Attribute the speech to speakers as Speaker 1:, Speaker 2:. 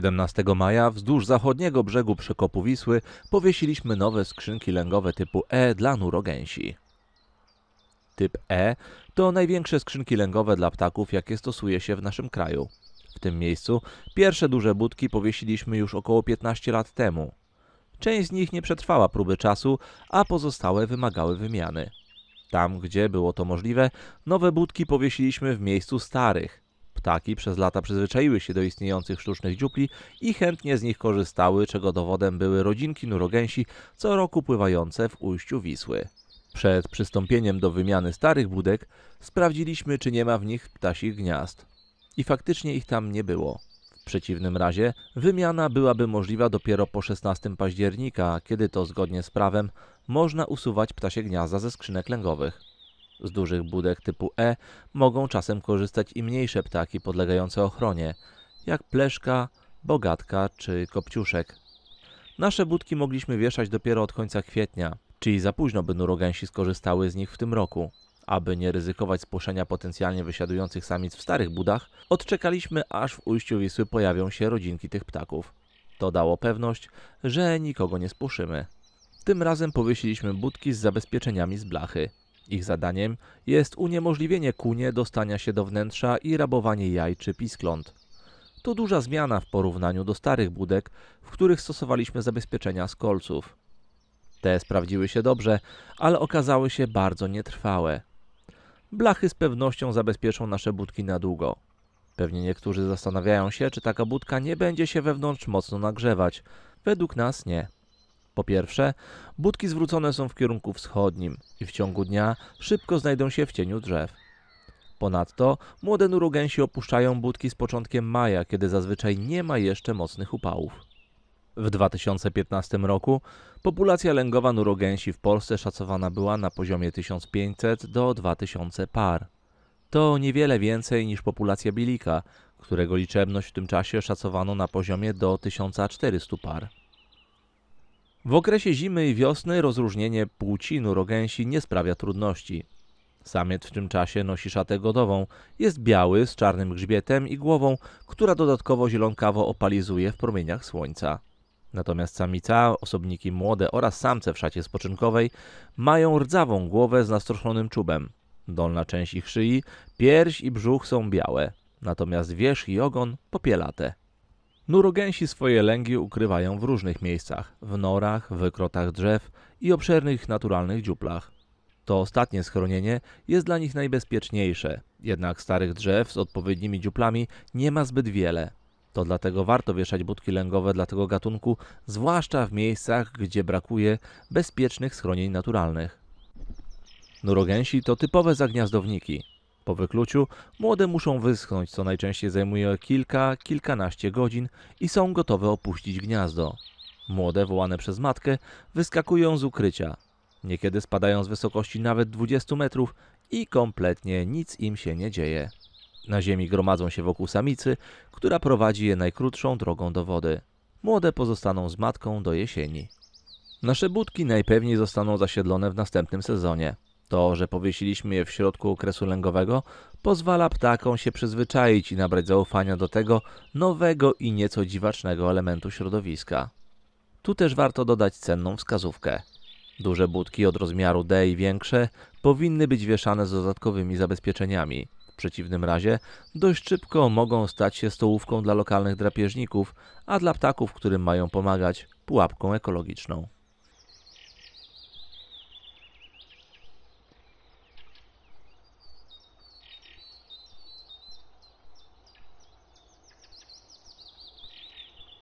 Speaker 1: 17 maja wzdłuż zachodniego brzegu przekopu Wisły powiesiliśmy nowe skrzynki lęgowe typu E dla nurogęsi. Typ E to największe skrzynki lęgowe dla ptaków, jakie stosuje się w naszym kraju. W tym miejscu pierwsze duże budki powiesiliśmy już około 15 lat temu. Część z nich nie przetrwała próby czasu, a pozostałe wymagały wymiany. Tam, gdzie było to możliwe, nowe budki powiesiliśmy w miejscu starych. Ptaki przez lata przyzwyczaiły się do istniejących sztucznych dziupli i chętnie z nich korzystały, czego dowodem były rodzinki nurogęsi co roku pływające w ujściu Wisły. Przed przystąpieniem do wymiany starych budek sprawdziliśmy, czy nie ma w nich ptasich gniazd. I faktycznie ich tam nie było. W przeciwnym razie wymiana byłaby możliwa dopiero po 16 października, kiedy to zgodnie z prawem można usuwać ptasie gniazda ze skrzynek lęgowych. Z dużych budek typu E mogą czasem korzystać i mniejsze ptaki podlegające ochronie, jak pleszka, bogatka czy kopciuszek. Nasze budki mogliśmy wieszać dopiero od końca kwietnia, czyli za późno by nurogęsi skorzystały z nich w tym roku. Aby nie ryzykować spłoszenia potencjalnie wysiadujących samic w starych budach, odczekaliśmy aż w ujściu Wisły pojawią się rodzinki tych ptaków. To dało pewność, że nikogo nie spłoszymy. Tym razem powiesiliśmy budki z zabezpieczeniami z blachy. Ich zadaniem jest uniemożliwienie kunie dostania się do wnętrza i rabowanie jaj czy piskląt. To duża zmiana w porównaniu do starych budek, w których stosowaliśmy zabezpieczenia z kolców. Te sprawdziły się dobrze, ale okazały się bardzo nietrwałe. Blachy z pewnością zabezpieczą nasze budki na długo. Pewnie niektórzy zastanawiają się, czy taka budka nie będzie się wewnątrz mocno nagrzewać. Według nas nie. Po pierwsze, budki zwrócone są w kierunku wschodnim i w ciągu dnia szybko znajdą się w cieniu drzew. Ponadto młode nurogęsi opuszczają budki z początkiem maja, kiedy zazwyczaj nie ma jeszcze mocnych upałów. W 2015 roku populacja lęgowa nurogęsi w Polsce szacowana była na poziomie 1500 do 2000 par. To niewiele więcej niż populacja bilika, którego liczebność w tym czasie szacowano na poziomie do 1400 par. W okresie zimy i wiosny rozróżnienie płci nurogęsi nie sprawia trudności. Samiec w tym czasie nosi szatę godową. Jest biały, z czarnym grzbietem i głową, która dodatkowo zielonkawo opalizuje w promieniach słońca. Natomiast samica, osobniki młode oraz samce w szacie spoczynkowej mają rdzawą głowę z nastroszonym czubem. Dolna część ich szyi, pierś i brzuch są białe, natomiast wierzch i ogon popielate. Nurogęsi swoje lęgi ukrywają w różnych miejscach, w norach, wykrotach drzew i obszernych naturalnych dziuplach. To ostatnie schronienie jest dla nich najbezpieczniejsze, jednak starych drzew z odpowiednimi dziuplami nie ma zbyt wiele. To dlatego warto wieszać budki lęgowe dla tego gatunku, zwłaszcza w miejscach, gdzie brakuje bezpiecznych schronień naturalnych. Nurogęsi to typowe zagniazdowniki. Po wykluciu młode muszą wyschnąć, co najczęściej zajmuje kilka, kilkanaście godzin i są gotowe opuścić gniazdo. Młode, wołane przez matkę, wyskakują z ukrycia. Niekiedy spadają z wysokości nawet 20 metrów i kompletnie nic im się nie dzieje. Na ziemi gromadzą się wokół samicy, która prowadzi je najkrótszą drogą do wody. Młode pozostaną z matką do jesieni. Nasze budki najpewniej zostaną zasiedlone w następnym sezonie. To, że powiesiliśmy je w środku okresu lęgowego, pozwala ptakom się przyzwyczaić i nabrać zaufania do tego nowego i nieco dziwacznego elementu środowiska. Tu też warto dodać cenną wskazówkę. Duże budki od rozmiaru D i większe powinny być wieszane z dodatkowymi zabezpieczeniami. W przeciwnym razie dość szybko mogą stać się stołówką dla lokalnych drapieżników, a dla ptaków, którym mają pomagać, pułapką ekologiczną.